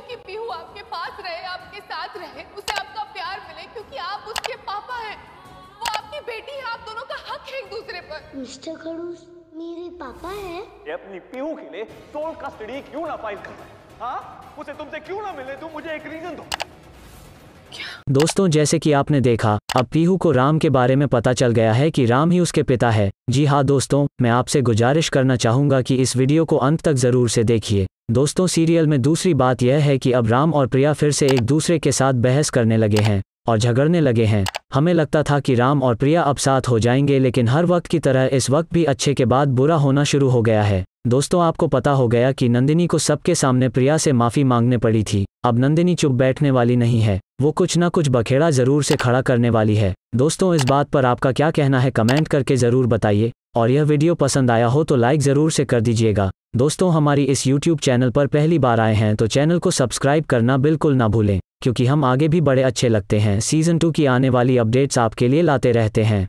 कि पीहू आपके पास रहे आपके साथ रहे उसे आपका प्यार मिले क्योंकि आप उसके पापा हैं वो आपकी बेटी है आप दोनों का हक है एक दूसरे पर मिस्टर खड़ूस मेरे पापा ये अपनी पीहू के लिए सोल क्यों ना फाइल कर हाँ उसे तुमसे क्यों ना मिले मुझे एक रीजन दो दोस्तों जैसे कि आपने देखा अब पीहू को राम के बारे में पता चल गया है कि राम ही उसके पिता है जी हाँ दोस्तों मैं आपसे गुजारिश करना चाहूँगा कि इस वीडियो को अंत तक ज़रूर से देखिए दोस्तों सीरियल में दूसरी बात यह है कि अब राम और प्रिया फिर से एक दूसरे के साथ बहस करने लगे हैं और झगड़ने लगे हैं हमें लगता था कि राम और प्रिया अब साथ हो जाएंगे लेकिन हर वक्त की तरह इस वक्त भी अच्छे के बाद बुरा होना शुरू हो गया है दोस्तों आपको पता हो गया कि नंदिनी को सबके सामने प्रिया से माफी मांगने पड़ी थी अब नंदिनी चुप बैठने वाली नहीं है वो कुछ ना कुछ बखेड़ा जरूर से खड़ा करने वाली है दोस्तों इस बात पर आपका क्या कहना है कमेंट करके जरूर बताइए और यह वीडियो पसंद आया हो तो लाइक ज़रूर से कर दीजिएगा दोस्तों हमारी इस यूट्यूब चैनल पर पहली बार आए हैं तो चैनल को सब्सक्राइब करना बिल्कुल ना भूलें क्योंकि हम आगे भी बड़े अच्छे लगते हैं सीज़न टू की आने वाली अपडेट्स आपके लिए लाते रहते हैं